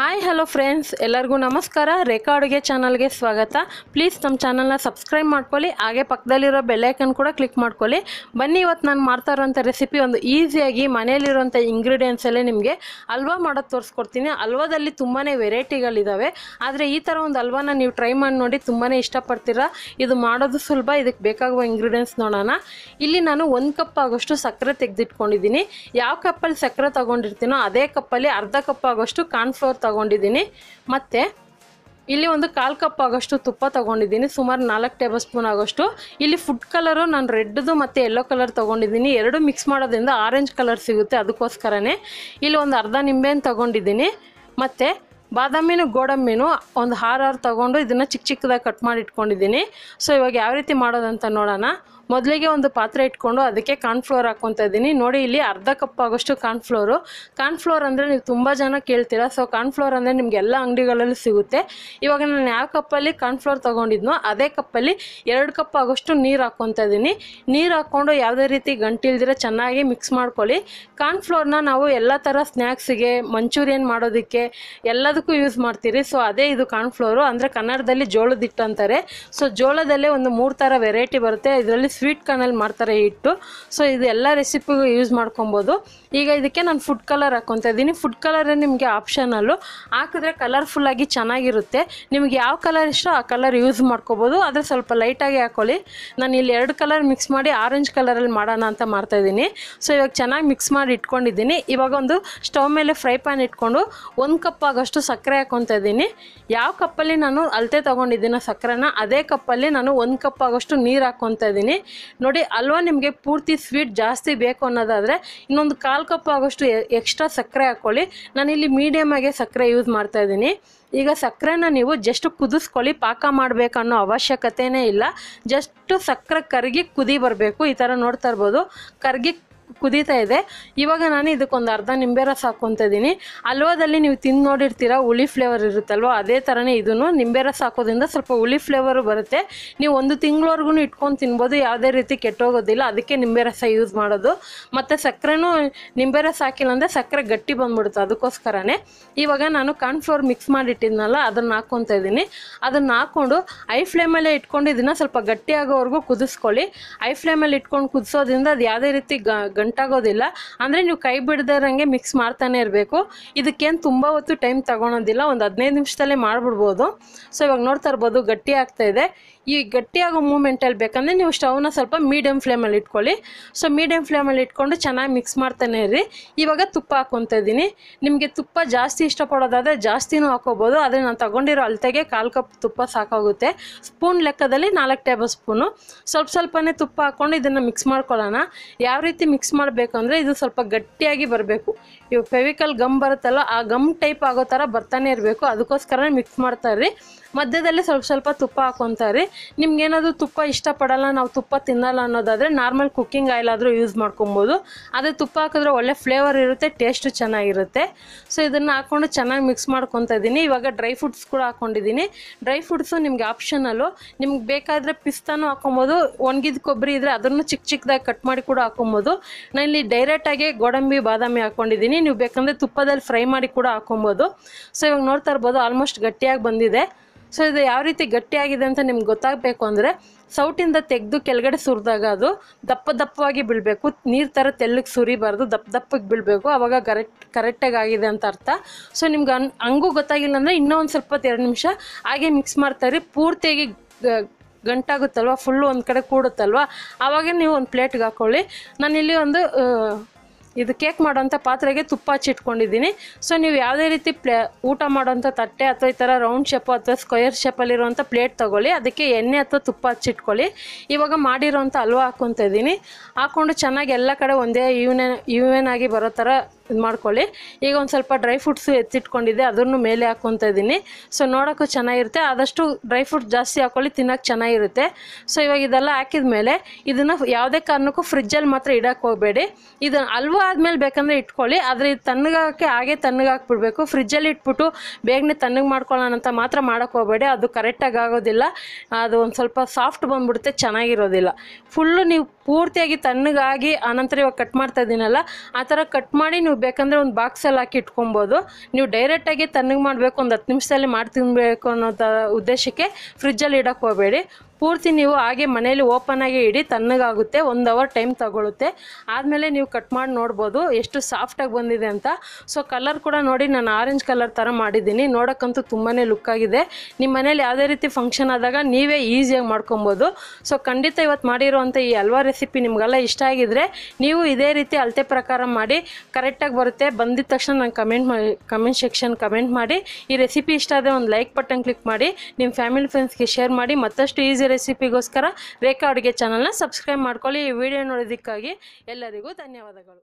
hi hello friends ಎಲ್ಲರಿಗೂ ನಮಸ್ಕಾರ ರೇಖಾ ಅಡುಗೆ ಚಾನಲ್ಗೆ ಸ್ವಾಗತ ಪ್ಲೀಸ್ ನಮ್ಮ ಚಾನಲ್ನ ಸಬ್ಸ್ಕ್ರೈಬ್ ಮಾಡ್ಕೊಳ್ಳಿ ಹಾಗೆ ಪಕ್ಕದಲ್ಲಿರೋ ಬೆಲ್ಲೈಕನ್ ಕೂಡ ಕ್ಲಿಕ್ ಮಾಡ್ಕೊಳ್ಳಿ ಬನ್ನಿ ಇವತ್ತು ನಾನು ಮಾಡ್ತಾ ಇರೋಂಥ ರೆಸಿಪಿ ಒಂದು ಈಸಿಯಾಗಿ ಮನೆಯಲ್ಲಿರುವಂಥ ಇಂಗ್ರೀಡಿಯೆಂಟ್ಸಲ್ಲೇ ನಿಮಗೆ ಹಲ್ವಾ ಮಾಡೋದು ತೋರಿಸ್ಕೊಡ್ತೀನಿ ಹಲ್ವಾದಲ್ಲಿ ತುಂಬಾ ವೆರೈಟಿಗಳಿದ್ದಾವೆ ಆದರೆ ಈ ಥರ ಒಂದು ಹಲ್ವಾನ ನೀವು ಟ್ರೈ ಮಾಡಿ ನೋಡಿ ತುಂಬಾ ಇಷ್ಟಪಡ್ತೀರಾ ಇದು ಮಾಡೋದು ಸುಲಭ ಇದಕ್ಕೆ ಬೇಕಾಗುವ ಇಂಗ್ರೀಡಿಯೆಂಟ್ಸ್ ನೋಡೋಣ ಇಲ್ಲಿ ನಾನು ಒಂದು ಕಪ್ ಆಗೋಷ್ಟು ಸಕ್ಕರೆ ತೆಗೆದಿಟ್ಕೊಂಡಿದ್ದೀನಿ ಯಾವ ಕಪ್ಪಲ್ಲಿ ಸಕ್ಕರೆ ತೊಗೊಂಡಿರ್ತೀನೋ ಅದೇ ಕಪ್ಪಲ್ಲಿ ಅರ್ಧ ಕಪ್ ಆಗೋಷ್ಟು ಕಾರ್ನ್ಫ್ಲೋರ್ ತಗೊಂಡಿದ್ದೀನಿ ಮತ್ತು ಇಲ್ಲಿ ಒಂದು ಕಾಲು ಕಪ್ ಆಗೋಷ್ಟು ತುಪ್ಪ ತೊಗೊಂಡಿದ್ದೀನಿ ಸುಮಾರು ನಾಲ್ಕು ಟೇಬಲ್ ಸ್ಪೂನ್ ಆಗೋಷ್ಟು ಇಲ್ಲಿ ಫುಡ್ ಕಲರು ನಾನು ರೆಡ್ದು ಮತ್ತು ಯೆಲ್ಲೋ ಕಲರ್ ತೊಗೊಂಡಿದ್ದೀನಿ ಎರಡು ಮಿಕ್ಸ್ ಮಾಡೋದ್ರಿಂದ ಆರೆಂಜ್ ಕಲರ್ ಸಿಗುತ್ತೆ ಅದಕ್ಕೋಸ್ಕರನೇ ಇಲ್ಲಿ ಒಂದು ಅರ್ಧ ನಿಂಬೆಯನ್ನು ತೊಗೊಂಡಿದ್ದೀನಿ ಮತ್ತು ಬಾದಾಮಿನೂ ಗೋಡಂಬಿನು ಒಂದು ಹಾರು ಹಾರು ತೊಗೊಂಡು ಇದನ್ನು ಚಿಕ್ಕ ಚಿಕ್ಕದಾಗಿ ಕಟ್ ಮಾಡಿ ಇಟ್ಕೊಂಡಿದ್ದೀನಿ ಸೊ ಇವಾಗ ಯಾವ ರೀತಿ ಮಾಡೋದಂತ ನೋಡೋಣ ಮೊದಲಿಗೆ ಒಂದು ಪಾತ್ರೆ ಇಟ್ಕೊಂಡು ಅದಕ್ಕೆ ಫ್ಲೋರ್ ಹಾಕ್ಕೊತಾ ಇದ್ದೀನಿ ನೋಡಿ ಇಲ್ಲಿ ಅರ್ಧ ಕಪ್ ಆಗೋಷ್ಟು ಕಾರ್ನ್ ಫ್ಲೋರ್ ಅಂದರೆ ನೀವು ತುಂಬ ಜನ ಕೇಳ್ತೀರಾ ಸೊ ಫ್ಲೋರ್ ಅಂದರೆ ನಿಮಗೆ ಎಲ್ಲ ಅಂಗಡಿಗಳಲ್ಲೂ ಸಿಗುತ್ತೆ ಇವಾಗ ನಾನು ಯಾವ ಕಪ್ಪಲ್ಲಿ ಫ್ಲೋರ್ ತೊಗೊಂಡಿದ್ನೋ ಅದೇ ಕಪ್ಪಲ್ಲಿ ಎರಡು ಕಪ್ ಆಗೋಷ್ಟು ನೀರು ಹಾಕ್ಕೊತಾ ಇದ್ದೀನಿ ನೀರು ಹಾಕ್ಕೊಂಡು ಯಾವುದೇ ರೀತಿ ಗಂಟಿಲ್ದಿರ ಚೆನ್ನಾಗಿ ಮಿಕ್ಸ್ ಮಾಡ್ಕೊಳ್ಳಿ ಫ್ಲೋರ್ನ ನಾವು ಎಲ್ಲ ಥರ ಸ್ನ್ಯಾಕ್ಸಿಗೆ ಮಂಚೂರಿಯನ್ ಮಾಡೋದಕ್ಕೆ ಎಲ್ಲದಕ್ಕೂ ಯೂಸ್ ಮಾಡ್ತೀರಿ ಸೊ ಅದೇ ಇದು ಫ್ಲೋರು ಅಂದರೆ ಕನ್ನಡದಲ್ಲಿ ಜೋಳದ ಅಂತಾರೆ ಸೊ ಜೋಳದಲ್ಲೇ ಒಂದು ಮೂರು ಥರ ವೆರೈಟಿ ಬರುತ್ತೆ ಇದರಲ್ಲಿ ಸ್ವೀಟ್ ಕಾರ್ನಲ್ಲಿ ಮಾಡ್ತಾರೆ ಇಟ್ಟು ಸೊ ಇದು ಎಲ್ಲ ರೆಸಿಪಿಗೂ ಯೂಸ್ ಮಾಡ್ಕೊಬೋದು ಈಗ ಇದಕ್ಕೆ ನಾನು ಫುಡ್ ಕಲರ್ ಹಾಕ್ಕೊತಾ ಇದ್ದೀನಿ ಫುಡ್ ಕಲರೇ ನಿಮಗೆ ಆಪ್ಷನಲ್ಲು ಹಾಕಿದ್ರೆ ಕಲರ್ಫುಲ್ಲಾಗಿ ಚೆನ್ನಾಗಿರುತ್ತೆ ನಿಮ್ಗೆ ಯಾವ ಕಲರ್ ಇಷ್ಟೋ ಆ ಕಲರ್ ಯೂಸ್ ಮಾಡ್ಕೋಬೋದು ಆದರೆ ಸ್ವಲ್ಪ ಲೈಟಾಗಿ ಹಾಕ್ಕೊಳ್ಳಿ ನಾನು ಇಲ್ಲಿ ಎರಡು ಕಲರ್ ಮಿಕ್ಸ್ ಮಾಡಿ ಆರೆಂಜ್ ಕಲರಲ್ಲಿ ಮಾಡೋಣ ಅಂತ ಮಾಡ್ತಾಯಿದ್ದೀನಿ ಸೊ ಇವಾಗ ಚೆನ್ನಾಗಿ ಮಿಕ್ಸ್ ಮಾಡಿ ಇಟ್ಕೊಂಡಿದ್ದೀನಿ ಇವಾಗ ಒಂದು ಸ್ಟವ್ ಮೇಲೆ ಫ್ರೈ ಪ್ಯಾನ್ ಇಟ್ಕೊಂಡು ಒಂದು ಕಪ್ ಆಗೋಷ್ಟು ಸಕ್ಕರೆ ಹಾಕ್ಕೊತಾ ಇದ್ದೀನಿ ಯಾವ ಕಪ್ಪಲ್ಲಿ ನಾನು ಅಳತೆ ತೊಗೊಂಡಿದ್ದೀನೋ ಸಕ್ಕರೆನ ಅದೇ ಕಪ್ಪಲ್ಲಿ ನಾನು ಒಂದು ಕಪ್ ಆಗೋಷ್ಟು ನೀರು ಹಾಕ್ಕೊತಾ ಇದ್ದೀನಿ ನೋಡಿ ಅಲ್ವಾ ನಿಮಗೆ ಪೂರ್ತಿ ಸ್ವೀಟ್ ಜಾಸ್ತಿ ಬೇಕು ಅನ್ನೋದಾದರೆ ಇನ್ನೊಂದು ಕಾಲು ಕಪ್ ಆಗೋಷ್ಟು ಎಕ್ಸ್ಟ್ರಾ ಸಕ್ಕರೆ ಹಾಕ್ಕೊಳ್ಳಿ ನಾನಿಲ್ಲಿ ಮೀಡಿಯಮ್ ಆಗಿ ಸಕ್ಕರೆ ಯೂಸ್ ಮಾಡ್ತಾ ಇದ್ದೀನಿ ಈಗ ಸಕ್ಕರೆನ ನೀವು ಜಸ್ಟ್ ಕುದಿಸ್ಕೊಳ್ಳಿ ಪಾಕ ಮಾಡಬೇಕನ್ನೋ ಅವಶ್ಯಕತೆಯೇ ಇಲ್ಲ ಜಸ್ಟು ಸಕ್ಕರೆ ಕರಗಿ ಕುದಿ ಬರಬೇಕು ಈ ಥರ ನೋಡ್ತಾ ಇರ್ಬೋದು ಕರಗಿ ಕುದೀತಾ ಇದೆ ಇವಾಗ ನಾನು ಇದಕ್ಕೊಂದು ಅರ್ಧ ನಿಂಬೆ ರಸ ಇದ್ದೀನಿ ಹಲ್ವಾದಲ್ಲಿ ನೀವು ತಿಂದು ನೋಡಿರ್ತೀರ ಹುಳಿ ಫ್ಲೇವರ್ ಇರುತ್ತಲ್ವ ಅದೇ ಥರನೇ ಇದನ್ನು ನಿಂಬೆ ರಸ ಹಾಕೋದ್ರಿಂದ ಸ್ವಲ್ಪ ಹುಳಿ ಫ್ಲೇವರು ಬರುತ್ತೆ ನೀವು ಒಂದು ತಿಂಗಳವರೆಗೂ ಇಟ್ಕೊಂಡು ತಿನ್ಬೋದು ಯಾವುದೇ ರೀತಿ ಕೆಟ್ಟೋಗೋದಿಲ್ಲ ಅದಕ್ಕೆ ನಿಂಬೆ ರಸ ಯೂಸ್ ಮಾಡೋದು ಮತ್ತು ಸಕ್ಕರೆನೂ ನಿಂಬೆ ರಸ ಹಾಕಿಲ್ಲ ಅಂದರೆ ಸಕ್ಕರೆ ಗಟ್ಟಿ ಬಂದ್ಬಿಡುತ್ತೆ ಅದಕ್ಕೋಸ್ಕರನೇ ಇವಾಗ ನಾನು ಕಾರ್ನ್ ಫ್ಲೋರ್ ಮಿಕ್ಸ್ ಮಾಡಿಟ್ಟಿದ್ನಲ್ಲ ಅದನ್ನು ಹಾಕ್ಕೊತ ಇದ್ದೀನಿ ಅದನ್ನು ಹಾಕ್ಕೊಂಡು ಐ ಫ್ಲೇಮಲ್ಲೇ ಇಟ್ಕೊಂಡು ಇದನ್ನು ಸ್ವಲ್ಪ ಗಟ್ಟಿಯಾಗೋವರೆಗೂ ಕುದಿಸ್ಕೊಳ್ಳಿ ಐ ಫ್ಲೇಮಲ್ಲಿ ಇಟ್ಕೊಂಡು ಕುದಿಸೋದ್ರಿಂದ ಅದು ಯಾವುದೇ ರೀತಿ ಗಂಟು ಗಂಟಾಗೋದಿಲ್ಲ ಅಂದರೆ ನೀವು ಕೈ ಬಿಡದಿರಂಗೆ ಮಿಕ್ಸ್ ಮಾಡ್ತಾನೆ ಇರಬೇಕು ಇದಕ್ಕೇನು ತುಂಬ ಹೊತ್ತು ಟೈಮ್ ತಗೊಳೋದಿಲ್ಲ ಒಂದು ಹದಿನೈದು ನಿಮಿಷದಲ್ಲೇ ಮಾಡಿಬಿಡ್ಬೋದು ಸೊ ಇವಾಗ ನೋಡ್ತಾ ಇರ್ಬೋದು ಗಟ್ಟಿ ಆಗ್ತಾ ಇದೆ ಈ ಗಟ್ಟಿಯಾಗೋ ಮೂಮೆಂಟಲ್ಲಿ ಬೇಕಂದರೆ ನೀವು ಸ್ಟವ್ನ ಸ್ವಲ್ಪ ಮೀಡಿಯಮ್ ಫ್ಲೇಮಲ್ಲಿ ಇಟ್ಕೊಳ್ಳಿ ಸೊ ಮೀಡಿಯಮ್ ಫ್ಲೇಮಲ್ಲಿ ಇಟ್ಕೊಂಡು ಚೆನ್ನಾಗಿ ಮಿಕ್ಸ್ ಮಾಡ್ತಾನೆ ಇರ್ರಿ ಇವಾಗ ತುಪ್ಪ ಹಾಕ್ಕೊತ ಇದ್ದೀನಿ ನಿಮಗೆ ತುಪ್ಪ ಜಾಸ್ತಿ ಇಷ್ಟಪಡೋದಾದರೆ ಜಾಸ್ತಿನೂ ಹಾಕೋಬೋದು ಆದರೆ ನಾನು ತೊಗೊಂಡಿರೋ ಅಳತೆಗೆ ಕಾಲು ಕಪ್ ತುಪ್ಪ ಸಾಕಾಗುತ್ತೆ ಸ್ಪೂನ್ ಲೆಕ್ಕದಲ್ಲಿ ನಾಲ್ಕು ಟೇಬಲ್ ಸ್ಪೂನು ಸ್ವಲ್ಪ ಸ್ವಲ್ಪನೇ ತುಪ್ಪ ಹಾಕ್ಕೊಂಡು ಇದನ್ನು ಮಿಕ್ಸ್ ಮಾಡ್ಕೊಳ್ಳೋಣ ಯಾವ ರೀತಿ ಮಿಕ್ಸ್ ಮಾಡಬೇಕು ಅಂದರೆ ಇದು ಸ್ವಲ್ಪ ಗಟ್ಟಿಯಾಗಿ ಬರಬೇಕು ಇವು ಫೆವಿಕಲ್ ಗಮ್ ಬರುತ್ತಲ್ಲ ಆ ಗಮ್ ಟೈಪ್ ಆಗೋ ಥರ ಬರ್ತಾನೆ ಇರಬೇಕು ಅದಕ್ಕೋಸ್ಕರ ಮಿಕ್ಸ್ ಮಾಡ್ತಾರೆ ಮಧ್ಯದಲ್ಲಿ ಸ್ವಲ್ಪ ಸ್ವಲ್ಪ ತುಪ್ಪ ಹಾಕ್ಕೊತಾ ರೀ ನಿಮ್ಗೇನಾದರೂ ತುಪ್ಪ ಇಷ್ಟಪಡಲ್ಲ ನಾವು ತುಪ್ಪ ತಿನ್ನಲ್ಲ ಅನ್ನೋದಾದರೆ ನಾರ್ಮಲ್ ಕುಕ್ಕಿಂಗ್ ಆಯಿಲ್ ಆದರೂ ಯೂಸ್ ಮಾಡ್ಕೊಬೋದು ಅದೇ ತುಪ್ಪ ಹಾಕಿದ್ರೆ ಒಳ್ಳೆ ಫ್ಲೇವರ್ ಇರುತ್ತೆ ಟೇಸ್ಟು ಚೆನ್ನಾಗಿರುತ್ತೆ ಸೊ ಇದನ್ನು ಹಾಕ್ಕೊಂಡು ಚೆನ್ನಾಗಿ ಮಿಕ್ಸ್ ಮಾಡ್ಕೊತ ಇದ್ದೀನಿ ಇವಾಗ ಡ್ರೈ ಫ್ರೂಟ್ಸ್ ಕೂಡ ಹಾಕ್ಕೊಂಡಿದ್ದೀನಿ ಡ್ರೈ ಫ್ರೂಟ್ಸು ನಿಮಗೆ ಆಪ್ಷನಲ್ಲು ನಿಮ್ಗೆ ಬೇಕಾದರೆ ಪಿಸ್ತಾನು ಹಾಕೊಬೋದು ಒಣಗಿದ ಕೊಬ್ಬರಿ ಇದ್ದರೆ ಅದನ್ನು ಚಿಕ್ಕ ಚಿಕ್ಕದಾಗಿ ಕಟ್ ಮಾಡಿ ಕೂಡ ಹಾಕ್ಕೊಬೋದು ನಾನು ಇಲ್ಲಿ ಡೈರೆಕ್ಟಾಗಿ ಗೋಡಂಬಿ ಬಾದಾಮಿ ಹಾಕ್ಕೊಂಡಿದ್ದೀನಿ ನೀವು ಬೇಕಂದರೆ ತುಪ್ಪದಲ್ಲಿ ಫ್ರೈ ಮಾಡಿ ಕೂಡ ಹಾಕ್ಕೊಬೋದು ಸೊ ಇವಾಗ ನೋಡ್ತಾ ಇರ್ಬೋದು ಆಲ್ಮೋಸ್ಟ್ ಗಟ್ಟಿಯಾಗಿ ಬಂದಿದೆ ಸೊ ಇದು ಯಾವ ರೀತಿ ಗಟ್ಟಿಯಾಗಿದೆ ಅಂತ ನಿಮ್ಗೆ ಗೊತ್ತಾಗಬೇಕು ಅಂದರೆ ಸೌಟಿಂದ ತೆಗೆದು ಕೆಳಗಡೆ ಸುರಿದಾಗ ಅದು ದಪ್ಪ ದಪ್ಪವಾಗಿ ಬೀಳಬೇಕು ನೀರು ಥರ ತೆಲ್ಲಿಗೆ ಸುರಿಬಾರ್ದು ದಪ್ಪ ದಪ್ಪಗೆ ಬೀಳಬೇಕು ಆವಾಗ ಕರೆಕ್ಟ್ ಕರೆಕ್ಟಾಗಿ ಆಗಿದೆ ಅಂತ ಅರ್ಥ ಸೊ ನಿಮ್ಗೆ ಅನ್ ಹಂಗೂ ಗೊತ್ತಾಗಿಲ್ಲ ಅಂದರೆ ಇನ್ನೂ ಒಂದು ಸ್ವಲ್ಪ ಎರಡು ನಿಮಿಷ ಹಾಗೆ ಮಿಕ್ಸ್ ಮಾಡ್ತಾರೆ ಪೂರ್ತಿಯಾಗಿ ಗಂಟಾಗುತ್ತಲ್ವ ಫುಲ್ಲು ಒಂದು ಕಡೆ ಕೂಡುತ್ತಲ್ವ ಆವಾಗ ನೀವು ಒಂದು ಪ್ಲೇಟ್ಗೆ ಹಾಕ್ಕೊಳ್ಳಿ ನಾನಿಲ್ಲಿ ಒಂದು ಇದು ಕೇಕ್ ಮಾಡೋಂಥ ಪಾತ್ರೆಗೆ ತುಪ್ಪ ಹಚ್ಚಿಟ್ಕೊಂಡಿದ್ದೀನಿ ಸೊ ನೀವು ಯಾವುದೇ ರೀತಿ ಪ್ಲೇ ಊಟ ಮಾಡೋಂಥ ತಟ್ಟೆ ಅಥವಾ ಈ ಥರ ರೌಂಡ್ ಶೇಪು ಅಥವಾ ಸ್ಕ್ವೇರ್ ಶೇಪಲ್ಲಿರುವಂಥ ಪ್ಲೇಟ್ ತೊಗೊಳ್ಳಿ ಅದಕ್ಕೆ ಎಣ್ಣೆ ಅಥವಾ ತುಪ್ಪ ಹಚ್ಚಿಟ್ಕೊಳ್ಳಿ ಇವಾಗ ಮಾಡಿರೋಂಥ ಹಲ್ವಾ ಹಾಕ್ಕೊತ ಇದ್ದೀನಿ ಹಾಕ್ಕೊಂಡು ಚೆನ್ನಾಗಿ ಎಲ್ಲ ಕಡೆ ಒಂದೇ ಈವನ್ ಈವನ್ ಆಗಿ ಬರೋ ಥರ ಇದು ಮಾಡ್ಕೊಳ್ಳಿ ಈಗ ಒಂದು ಸ್ವಲ್ಪ ಡ್ರೈ ಫ್ರೂಟ್ಸು ಎತ್ತಿಟ್ಕೊಂಡಿದ್ದೆ ಅದನ್ನು ಮೇಲೆ ಹಾಕೊತ ಇದ್ದೀನಿ ಸೊ ನೋಡೋಕ್ಕೂ ಚೆನ್ನಾಗಿರುತ್ತೆ ಆದಷ್ಟು ಡ್ರೈ ಫ್ರೂಟ್ಸ್ ಜಾಸ್ತಿ ಹಾಕ್ಕೊಳ್ಳಿ ತಿನ್ನೋಕ್ಕೆ ಚೆನ್ನಾಗಿರುತ್ತೆ ಸೊ ಇವಾಗ ಇದೆಲ್ಲ ಹಾಕಿದ ಮೇಲೆ ಇದನ್ನು ಯಾವುದೇ ಕಾರಣಕ್ಕೂ ಫ್ರಿಜ್ಜಲ್ಲಿ ಮಾತ್ರ ಇಡೋಕ್ಕೆ ಹೋಗಬೇಡಿ ಇದನ್ನು ಅಲ್ವ ಆದಮೇಲೆ ಬೇಕಂದರೆ ಇಟ್ಕೊಳ್ಳಿ ಆದರೆ ಇದು ತಣ್ಣಗಾಕೆ ಹಾಗೆ ತಣ್ಣಗೆ ಫ್ರಿಜ್ಜಲ್ಲಿ ಇಟ್ಬಿಟ್ಟು ಬೇಗನೆ ತಣ್ಣಗೆ ಮಾಡ್ಕೊಳ್ಳೋಣ ಅಂತ ಮಾತ್ರ ಮಾಡೋಕ್ಕೆ ಹೋಗಬೇಡಿ ಅದು ಕರೆಕ್ಟಾಗಿ ಆಗೋದಿಲ್ಲ ಅದು ಒಂದು ಸ್ವಲ್ಪ ಸಾಫ್ಟ್ ಬಂದುಬಿಡುತ್ತೆ ಚೆನ್ನಾಗಿರೋದಿಲ್ಲ ಫುಲ್ಲು ನೀವು ಪೂರ್ತಿಯಾಗಿ ತಣ್ಣಗಾಗಿ ಆನಂತರ ಇವಾಗ ಕಟ್ ಮಾಡ್ತಾ ಇದ್ದೀನಲ್ಲ ಆ ಥರ ಕಟ್ ಮಾಡಿ ನೀವು ಬೇಕಂದ್ರೆ ಒಂದು ಬಾಕ್ಸಲ್ಲಿ ಹಾಕಿ ಇಟ್ಕೊಬೋದು ನೀವು ಡೈರೆಕ್ಟಾಗಿ ತಣ್ಣಗೆ ಮಾಡಬೇಕು ಒಂದು ಹತ್ತು ನಿಮಿಷದಲ್ಲಿ ಮಾಡಿ ತಿನ್ನಬೇಕು ಅನ್ನೋ ಉದ್ದೇಶಕ್ಕೆ ಫ್ರಿಜ್ಜಲ್ಲಿ ಇಡೋಕ್ಕೆ ಹೋಗಬೇಡಿ ಪೂರ್ತಿ ನೀವು ಹಾಗೆ ಮನೇಲಿ ಓಪನ್ ಆಗಿ ಇಡಿ ತಣ್ಣಗಾಗುತ್ತೆ ಒಂದು ಅವರ್ ಟೈಮ್ ತಗೊಳುತ್ತೆ ಆದಮೇಲೆ ನೀವು ಕಟ್ ಮಾಡಿ ನೋಡ್ಬೋದು ಎಷ್ಟು ಸಾಫ್ಟಾಗಿ ಬಂದಿದೆ ಅಂತ ಸೊ ಕಲರ್ ಕೂಡ ನೋಡಿ ನಾನು ಆರೆಂಜ್ ಕಲರ್ ಥರ ಮಾಡಿದ್ದೀನಿ ನೋಡೋಕ್ಕಂತೂ ತುಂಬಾ ಲುಕ್ ಆಗಿದೆ ನಿಮ್ಮ ಮನೇಲಿ ಯಾವುದೇ ರೀತಿ ಫಂಕ್ಷನ್ ಆದಾಗ ನೀವೇ ಈಸಿಯಾಗಿ ಮಾಡ್ಕೊಬೋದು ಸೊ ಖಂಡಿತ ಇವತ್ತು ಮಾಡಿರುವಂಥ ಈ ಹಲ್ವಾ ರೆಸಿಪಿ ನಿಮಗೆಲ್ಲ ಇಷ್ಟ ಆಗಿದ್ರೆ ನೀವು ಇದೇ ರೀತಿ ಅಳತೆ ಪ್ರಕಾರ ಮಾಡಿ ಕರೆಕ್ಟಾಗಿ ಬರುತ್ತೆ ಬಂದಿದ ತಕ್ಷಣ ನಂಗೆ ಕಮೆಂಟ್ ಮಾಡಿ ಕಮೆಂಟ್ ಸೆಕ್ಷನ್ ಕಮೆಂಟ್ ಮಾಡಿ ಈ ರೆಸಿಪಿ ಇಷ್ಟ ಆದರೆ ಒಂದು ಲೈಕ್ ಬಟನ್ ಕ್ಲಿಕ್ ಮಾಡಿ ನಿಮ್ಮ ಫ್ಯಾಮಿಲಿ ಫ್ರೆಂಡ್ಸ್ಗೆ ಶೇರ್ ಮಾಡಿ ಮತ್ತಷ್ಟು ಈಸಿ ರೆಸಿಪಿಗೋಸ್ಕರ ರೇಖಾ ಅಡುಗೆ ಚಾನಲ್ನ ಸಬ್ಸ್ಕ್ರೈಬ್ ಮಾಡ್ಕೊಳ್ಳಿ ಈ ವಿಡಿಯೋ ನೋಡೋದಕ್ಕಾಗಿ ಎಲ್ಲರಿಗೂ ಧನ್ಯವಾದಗಳು